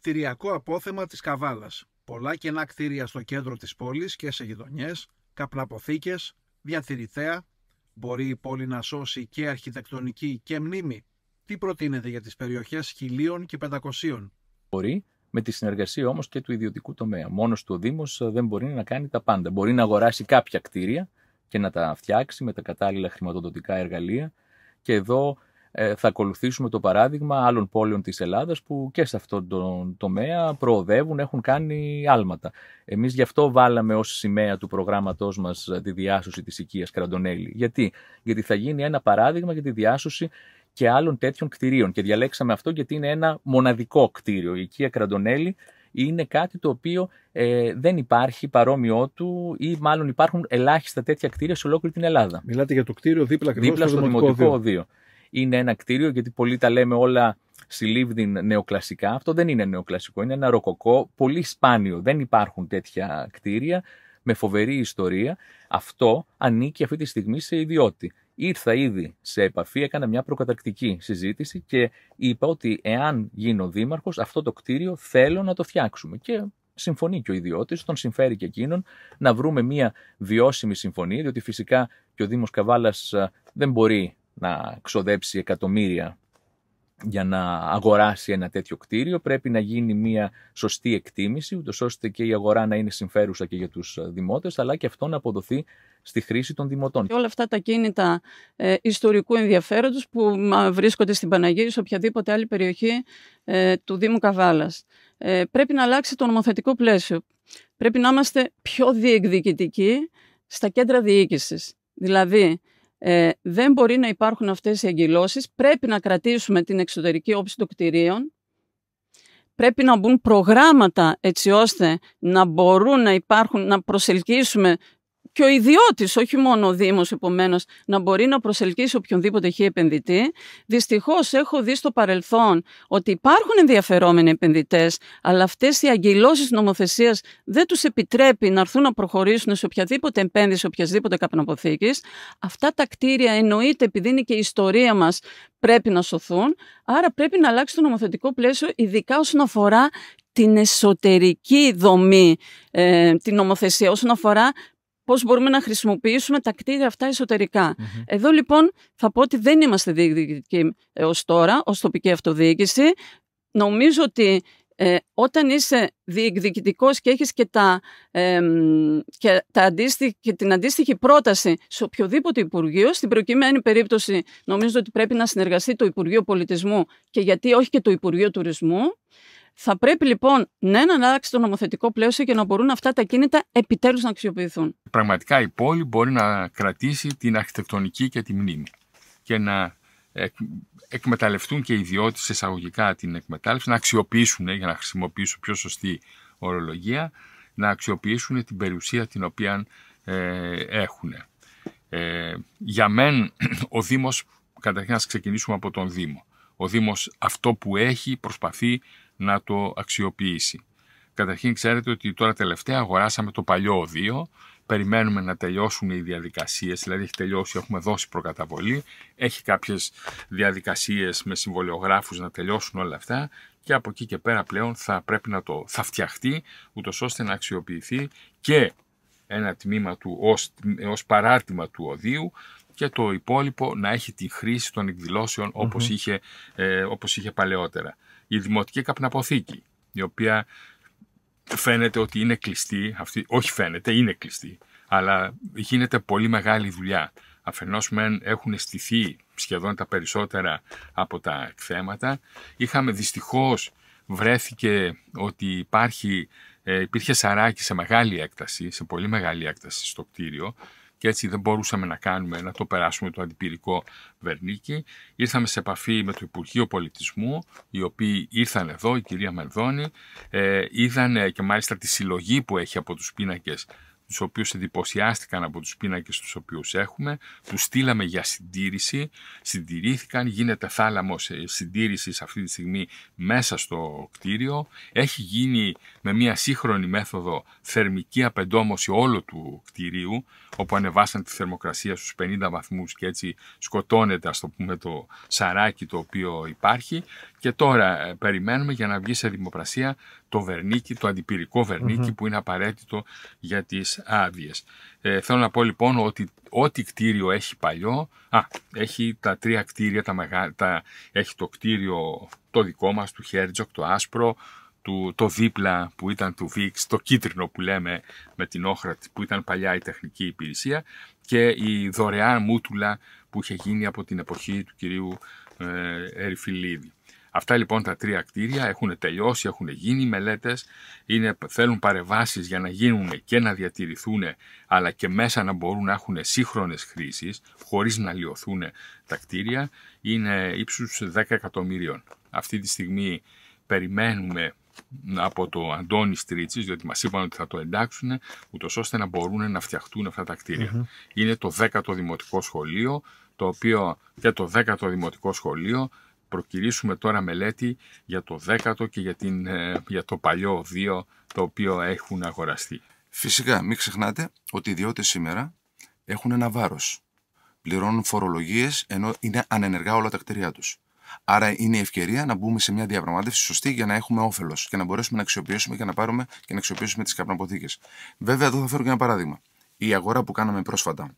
κτηριακό απόθεμα της Καβάλας. Πολλά κενά κτίρια στο κέντρο της πόλης και σε γειτονιές, καπναποθήκες, διατηρηθέα. Μπορεί η πόλη να σώσει και αρχιτεκτονική και μνήμη. Τι προτείνεται για τις περιοχές χιλίων και πεντακοσίων. Μπορεί με τη συνεργασία όμως και του ιδιωτικού τομέα. Μόνος του ο Δήμος ε, δεν μπορεί να κάνει τα πάντα. Μπορεί να αγοράσει κάποια κτίρια και να τα φτιάξει με τα κατάλληλα χρηματοδοτικά εργαλεία και εδώ ε, θα ακολουθήσουμε το παράδειγμα άλλων πόλεων της Ελλάδας που και σε αυτόν τον τομέα προοδεύουν, έχουν κάνει άλματα. Εμείς γι' αυτό βάλαμε ως σημαία του προγράμματός μας ε, τη διάσωση της οικίας Κραντονέλη. Γιατί? Γιατί θα γίνει ένα παράδειγμα για τη διάσωση και άλλων τέτοιων κτηρίων. Και διαλέξαμε αυτό γιατί είναι ένα μοναδικό κτίριο. Η οικία Κραντονέλη είναι κάτι το οποίο ε, δεν υπάρχει παρόμοιό του ή μάλλον υπάρχουν ελάχιστα τέτοια κτίρια σε ολόκληρη την Ελλάδα. Μιλάτε για το κτίριο δίπλα, δίπλα στο, στο Δημοτικό είναι ένα κτίριο, γιατί πολλοί τα λέμε όλα στη νεοκλασικά. Αυτό δεν είναι νεοκλασικό, είναι ένα ροκοκό, πολύ σπάνιο. Δεν υπάρχουν τέτοια κτίρια με φοβερή ιστορία. Αυτό ανήκει αυτή τη στιγμή σε ιδιώτη. Ήρθα ήδη σε επαφή, έκανα μια προκαταρκτική συζήτηση και είπα ότι εάν γίνω δήμαρχος αυτό το κτίριο θέλω να το φτιάξουμε. Και συμφωνεί και ο ιδιώτης, τον συμφέρει και εκείνον να βρούμε μια βιώσιμη συμφωνία, διότι φυσικά και ο Δήμος Καβάλας ε, δεν μπορεί να ξοδέψει εκατομμύρια για να αγοράσει ένα τέτοιο κτίριο. Πρέπει να γίνει μια σωστή εκτίμηση, ούτως ώστε και η αγορά να είναι συμφέρουσα και για τους ε, δημότες, αλλά και αυτό να αποδοθεί στη χρήση των δημοτών. Και όλα αυτά τα κίνητα ε, ιστορικού ενδιαφέροντος που βρίσκονται στην Παναγία ή σε οποιαδήποτε άλλη περιοχή ε, του Δήμου Καβάλας. πρέπει να αλλάξει το νομοθετικό πλαίσιο. Πρέπει να είμαστε πιο διεκδικητικοί στα κέντρα διοίκησης. Δηλαδή, ε, δεν μπορεί να υπάρχουν αυτές οι εγκυλώσεις. Πρέπει να κρατήσουμε την εξωτερική όψη των κτηρίων. Πρέπει να μπουν προγράμματα έτσι ώστε να μπορούν να υπάρχουν, να προσελκύσουμε και ο ιδιώτης, όχι μόνο ο Δήμος επομένως, να μπορεί να προσελκύσει οποιονδήποτε έχει επενδυτή. Δυστυχώς έχω δει στο παρελθόν ότι υπάρχουν ενδιαφερόμενοι επενδυτές, αλλά αυτές οι αγγελώσει νομοθεσίας δεν τους επιτρέπει να έρθουν να προχωρήσουν σε οποιαδήποτε επένδυση, οποιασδήποτε καπνοποθήκης. Αυτά τα κτίρια εννοείται επειδή είναι και η ιστορία μας πρέπει να σωθούν, άρα πρέπει να αλλάξει το νομοθετικό πλαίσιο, ειδικά όσον αφορά την εσωτερική δομή, ε, την νομοθεσία, όσον αφορά πώς μπορούμε να χρησιμοποιήσουμε τα κτίρια αυτά Εδώ λοιπόν θα πω ότι δεν είμαστε διεκδικητικοί ε, ως τώρα, ως τοπική αυτοδιοίκηση. Νομίζω ότι ε, όταν είσαι διεκδικητικός και έχεις και, τα, και, τα και την αντίστοιχη πρόταση σε οποιοδήποτε Υπουργείο, στην προκειμένη περίπτωση νομίζω ότι πρέπει να συνεργαστεί το Υπουργείο Πολιτισμού και γιατί όχι και το Υπουργείο Τουρισμού, θα πρέπει λοιπόν ναι να αλλάξει το νομοθετικό πλαίσιο για να μπορούν αυτά τα κίνητα επιτέλους να αξιοποιηθούν. Πραγματικά η πόλη μπορεί να κρατήσει την αρχιτεκτονική και τη μνήμη και να εκμεταλλευτούν και οι ιδιώτες εισαγωγικά την εκμετάλλευση, να αξιοποιήσουν, ε, για να χρησιμοποιήσω πιο σωστή ορολογία, να αξιοποιήσουν την περιουσία την οποία ε, έχουν. Ε, για μεν ο Δήμος, καταρχήν να ξεκινήσουμε από τον Δήμο. Ο Δήμος αυτό που έχει προσπαθεί να το αξιοποιήσει. Καταρχήν ξέρετε ότι τώρα τελευταία αγοράσαμε το παλιό οδείο, περιμένουμε να τελειώσουν οι διαδικασίες, δηλαδή έχει τελειώσει, έχουμε δώσει προκαταβολή, έχει κάποιες διαδικασίες με συμβολιογράφους να τελειώσουν όλα αυτά και από εκεί και πέρα πλέον θα πρέπει να το θα φτιαχτεί ούτως ώστε να αξιοποιηθεί και ένα τμήμα του ως, ως παράρτημα του οδείου και το υπόλοιπο να έχει τη χρήση των εκδηλώσεων είχε, ε, όπως είχε παλαιότερα η Δημοτική Καπναποθήκη, η οποία φαίνεται ότι είναι κλειστή, αυτή, όχι φαίνεται, είναι κλειστή, αλλά γίνεται πολύ μεγάλη δουλειά. Αφενός μεν έχουν στηθεί σχεδόν τα περισσότερα από τα εκθέματα. Είχαμε δυστυχώς βρέθηκε ότι υπάρχει, ε, υπήρχε σαράκι σε μεγάλη έκταση, σε πολύ μεγάλη έκταση στο κτίριο, και έτσι δεν μπορούσαμε να κάνουμε να το περάσουμε το αντιπυρικό Βερνίκη. Ήρθαμε σε επαφή με το Υπουργείο Πολιτισμού, οι οποίοι ήρθαν εδώ, η κυρία Μερδόνη, ε, είδαν και μάλιστα τη συλλογή που έχει από τους πίνακες τους οποίους εντυπωσιάστηκαν από τους πίνακες τους οποίους έχουμε, τους στείλαμε για συντήρηση, συντηρήθηκαν, γίνεται θάλαμος ε, συντήρησης αυτή τη στιγμή μέσα στο κτίριο, έχει γίνει με μια σύγχρονη μέθοδο θερμική απεντόμωση όλου του κτιρίου, όπου ανεβάσαν τη θερμοκρασία στους 50 βαθμούς και έτσι σκοτώνεται, ας το πούμε, το σαράκι το οποίο υπάρχει και τώρα ε, περιμένουμε για να βγει σε δημοπρασία το βερνίκι, το αντιπυρικό που είναι απαραίτητο για τις άδειες. Ε, θέλω να πω λοιπόν ότι ό,τι κτίριο έχει παλιό, α, έχει τα τρία κτίρια, τα έχει το κτίριο το δικό μας, του Χέρτζοκ, το άσπρο, του, το δίπλα που ήταν του Βίξ, το κίτρινο που λέμε με την όχρατη που ήταν παλιά η τεχνική υπηρεσία και η δωρεάν μούτουλα που είχε γίνει από την εποχή του κυρίου ε, Αυτά λοιπόν τα τρία κτίρια έχουν τελειώσει, έχουν γίνει μελέτες, θέλουν παρεμβάσεις για να γίνουν και να διατηρηθούν, αλλά και μέσα να μπορούν να έχουν σύγχρονες χρήσεις, χωρίς να λιωθούν τα κτίρια, είναι ύψους 10 εκατομμύριων. Αυτή τη στιγμή περιμένουμε από το Αντώνη Στρίτσης, διότι μας είπαν ότι θα το εντάξουν, ούτως ώστε να μπορούν να φτιαχτούν αυτά τα κτιρια Είναι το 10ο Δημοτικό Σχολείο, το οποίο και το 10ο Δημοτικό Σχολείο προκυρήσουμε τώρα μελέτη για το 10ο και για, την, ε, για το παλιό 2 το οποίο έχουν αγοραστεί. Φυσικά, μην ξεχνάτε ότι οι ιδιώτες σήμερα έχουν ένα βάρος. Πληρώνουν φορολογίες ενώ είναι ανενεργά όλα τα κτίρια τους. Άρα είναι η ευκαιρία να μπούμε σε μια διαπραγμάτευση σωστή για να έχουμε όφελος και να μπορέσουμε να αξιοποιήσουμε και να πάρουμε και να αξιοποιήσουμε τις καπνοποθήκες. Βέβαια, εδώ θα φέρω και ένα παράδειγμα. Η αγορά που κάναμε πρόσφατα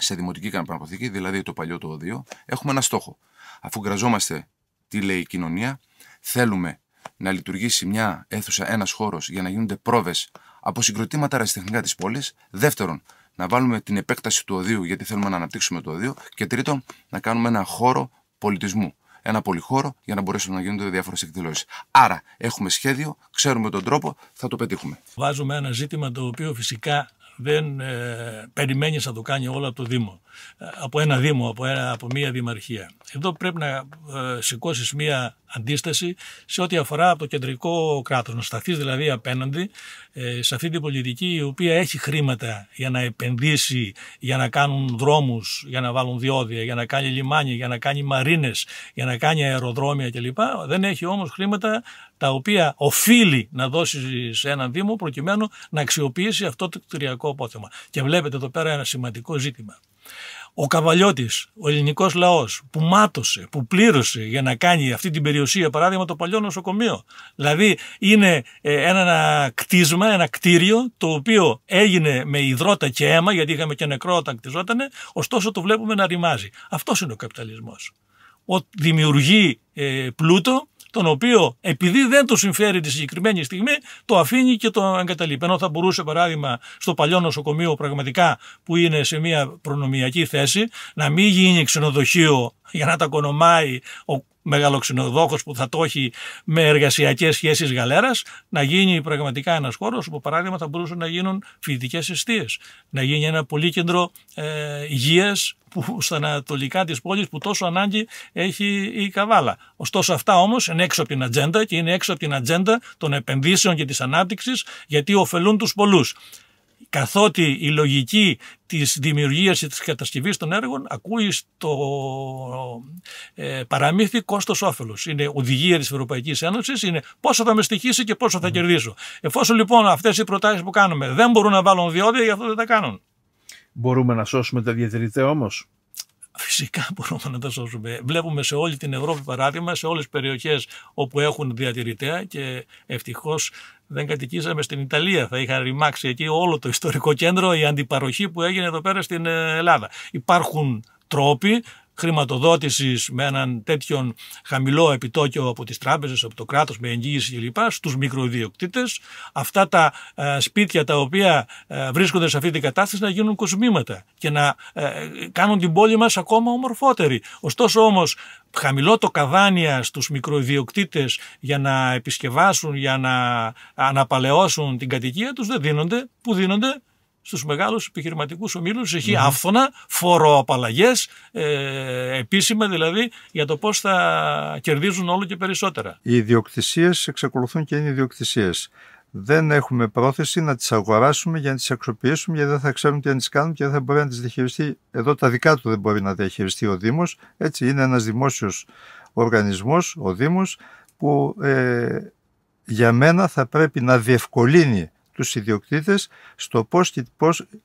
σε δημοτική καναπαναποθήκη, δηλαδή το παλιό το οδείο, έχουμε ένα στόχο. Αφού γραζόμαστε τι λέει η κοινωνία, θέλουμε να λειτουργήσει μια αίθουσα, ένας χώρος για να γίνονται πρόβες από συγκροτήματα ρασιτεχνικά της πόλης. Δεύτερον, να βάλουμε την επέκταση του οδείου, γιατί θέλουμε να αναπτύξουμε το οδείο. Και τρίτον, να κάνουμε ένα χώρο πολιτισμού. Ένα πολυχώρο για να μπορέσουν να γίνονται διάφορες εκδηλώσεις. Άρα, έχουμε σχέδιο, ξέρουμε τον τρόπο, θα το πετύχουμε. Βάζουμε ένα ζήτημα το οποίο φυσικά δεν ε, περιμένεις να το κάνει όλο από το Δήμο, ε, από ένα Δήμο, από, ένα, από μια Δημαρχία. Εδώ πρέπει να ε, σηκώσεις μια αντίσταση σε ό,τι αφορά από το κεντρικό κράτος, να σταθει δηλαδή απέναντι ε, σε αυτή την πολιτική η οποία έχει χρήματα για να επενδύσει, για να κάνουν δρόμους, για να βάλουν διόδια, για να κάνει λιμάνια, για να κάνει μαρίνες, για να κάνει αεροδρόμια κλπ. Δεν έχει όμως χρήματα τα οποία οφείλει να δώσει σε έναν Δήμο προκειμένου να αξιοποιήσει αυτό το κτηριακό απόθεμα. Και βλέπετε εδώ πέρα ένα σημαντικό ζήτημα. Ο Καβαλιώτης, ο ελληνικός λαός, που μάτωσε, που πλήρωσε για να κάνει αυτή την περιουσία, παράδειγμα το παλιό νοσοκομείο. Δηλαδή, είναι ε, ένα κτίσμα, ένα κτίριο, το οποίο έγινε με υδρότα και αίμα, γιατί είχαμε και νεκρό όταν κτιζότανε, ωστόσο το βλέπουμε να ρημάζει. Αυτός είναι ο καπιταλισμός. Δημιουργεί ε, πλούτο τον οποίο επειδή δεν το συμφέρει τη συγκεκριμένη στιγμή, το αφήνει και το εγκαταλείπει. Ενώ θα μπορούσε, παράδειγμα, στο παλιό νοσοκομείο πραγματικά που είναι σε μια προνομιακή θέση, να μην γίνει ξενοδοχείο για να τα κονομάει ο μεγάλο που θα το έχει με εργασιακές σχέσεις γαλέρας, να γίνει πραγματικά ένας χώρος όπου παράδειγμα θα μπορούσαν να γίνουν φοιτητικές αιστείες, να γίνει ένα πολύκεντρο κέντρο ε, υγείας που στα ανατολικά της πόλης που τόσο ανάγκη έχει η Καβάλα. Ωστόσο αυτά όμως είναι έξω από την ατζέντα και είναι έξω από την ατζέντα των επενδύσεων και της ανάπτυξης, γιατί ωφελούν τους πολλούς καθότι η λογική της δημιουργίας και της κατασκευής των έργων ακούει στο ε, παραμύθι κόστος όφελος. Είναι οδηγία της Ευρωπαϊκής Ένωσης, είναι πόσο θα με στοιχήσει και πόσο θα κερδίσω. Εφόσον λοιπόν αυτές οι προτάσεις που κάνουμε δεν μπορούν να βάλουν διόδια, γι' αυτό δεν τα κάνουν. Μπορούμε να σώσουμε τα διατηρητέ όμως. Φυσικά μπορούμε να τα σώσουμε. Βλέπουμε σε όλη την Ευρώπη παράδειγμα, σε όλες τις περιοχές όπου έχουν διατηρητέα και ευτυχώς δεν κατοικήσαμε στην Ιταλία. Θα είχαν ρημάξει εκεί όλο το ιστορικό κέντρο, η αντιπαροχή που έγινε εδώ πέρα στην ε, Ελλάδα. Υπάρχουν τρόποι χρηματοδότησης με έναν τέτοιον χαμηλό επιτόκιο από τις τράπεζες, από το κράτος με εγγύηση κλπ. στους μικροδιοκτήτες, αυτά τα ε, σπίτια τα οποία ε, βρίσκονται σε αυτή την κατάσταση να γίνουν κοσμήματα και να ε, κάνουν την πόλη μας ακόμα ομορφότερη. Ωστόσο όμως χαμηλό το καδάνια στους μικροδιοκτήτες για να επισκευάσουν, για να αναπαλαιώσουν την κατοικία τους δεν δίνονται, που δίνονται στους μεγάλους επιχειρηματικούς ομίλους. Έχει άφθονα φοροαπαλλαγές ε, επίσημα δηλαδή για το πώς θα κερδίζουν όλο και περισσότερα. Οι ιδιοκτησίες εξακολουθούν και είναι ιδιοκτησίες. Δεν έχουμε πρόθεση να τις αγοράσουμε για να τις αξιοποιήσουμε γιατί δεν θα ξέρουν τι να τις κάνουν και δεν θα μπορεί να τις διαχειριστεί. Εδώ τα δικά του δεν μπορεί να διαχειριστεί ο Δήμος. Έτσι είναι ένας δημόσιος οργανισμός, ο Δήμος, που ε, για μένα θα πρέπει να διευκολύνει τους ιδιοκτήτες στο πώς και,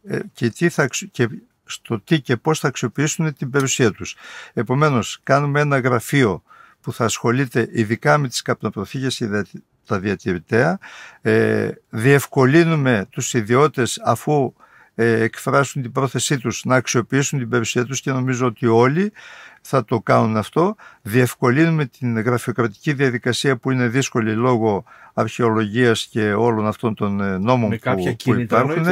ε, τι θα, και στο τι και πώς θα αξιοποιήσουν την περιουσία τους. Επομένως, κάνουμε ένα γραφείο που θα ασχολείται ειδικά με τις καπνοπροθήκες και τα διατηρητέα. Ε, διευκολύνουμε τους ιδιώτες αφού ε, εκφράσουν την πρόθεσή τους να αξιοποιήσουν την περιουσία τους και νομίζω ότι όλοι θα το κάνουν αυτό. Διευκολύνουμε την γραφειοκρατική διαδικασία που είναι δύσκολη λόγω αρχαιολογίας και όλων αυτών των ε, νόμων που, που υπάρχουν.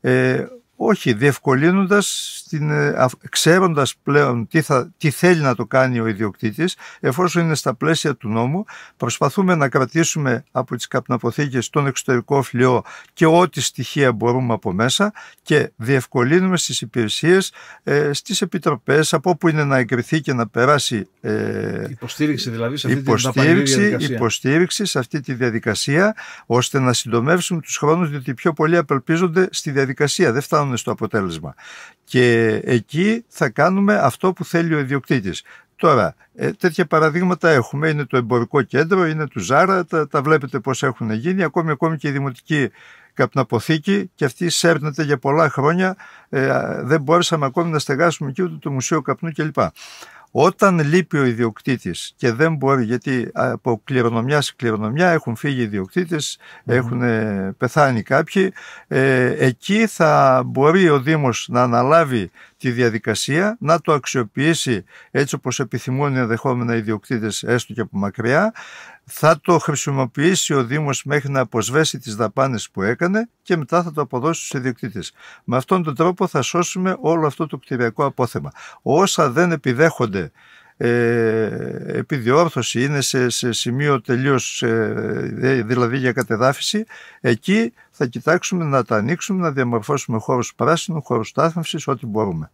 Ε, όχι, διευκολύνοντας, την, ε, ξέροντας πλέον τι, θα, τι θέλει να το κάνει ο ιδιοκτήτης, εφόσον είναι στα πλαίσια του νόμου, προσπαθούμε να κρατήσουμε από τις καπναποθήκες τον εξωτερικό φλοιό και ό,τι στοιχεία μπορούμε από μέσα και διευκολύνουμε στις υπηρεσίες, ε, στις επιτροπές, από όπου είναι να εγκριθεί και να περάσει ε, υποστήριξη, δηλαδή, σε αυτή υποστήριξη, υποστήριξη σε αυτή τη διαδικασία, ώστε να συντομεύσουμε τους χρόνους, διότι πιο πολλοί απελπίζονται στη διαδικασία, δεν φτάνουν στο αποτέλεσμα. Και εκεί θα κάνουμε αυτό που θέλει ο ιδιοκτήτης. Τώρα, ε, τέτοια παραδείγματα έχουμε. Είναι το εμπορικό κέντρο, είναι του Ζάρα, τα, βλέπετε πώς έχουν γίνει. Ακόμη, ακόμη και η δημοτική καπναποθήκη και αυτή σέρνεται για πολλά χρόνια. Ε, δεν μπόρεσαμε ακόμη να στεγάσουμε και ούτε το Μουσείο Καπνού κλπ. Όταν λείπει ο ιδιοκτήτης και δεν μπορεί, γιατί από κληρονομιά σε κληρονομιά έχουν φύγει ιδιοκτήτε, έχουν ε, πεθάνει κάποιοι, ε, εκεί θα μπορεί ο Δήμος να αναλάβει τη διαδικασία, να το αξιοποιήσει έτσι όπως επιθυμούν οι ενδεχόμενα ιδιοκτήτες έστω και από μακριά, θα το χρησιμοποιήσει ο Δήμος μέχρι να αποσβέσει τις δαπάνες που έκανε και μετά θα το αποδώσει στους ιδιοκτήτες. Με αυτόν τον τρόπο θα σώσουμε όλο αυτό το κτηριακό απόθεμα. Όσα δεν επιδέχονται ε, επιδιόρθωση, είναι σε, σημείο τελείως, ε, δηλαδή για κατεδάφιση, εκεί θα κοιτάξουμε να τα ανοίξουμε, να διαμορφώσουμε χώρους πράσινου, χώρους στάθμευσης, ό,τι μπορούμε.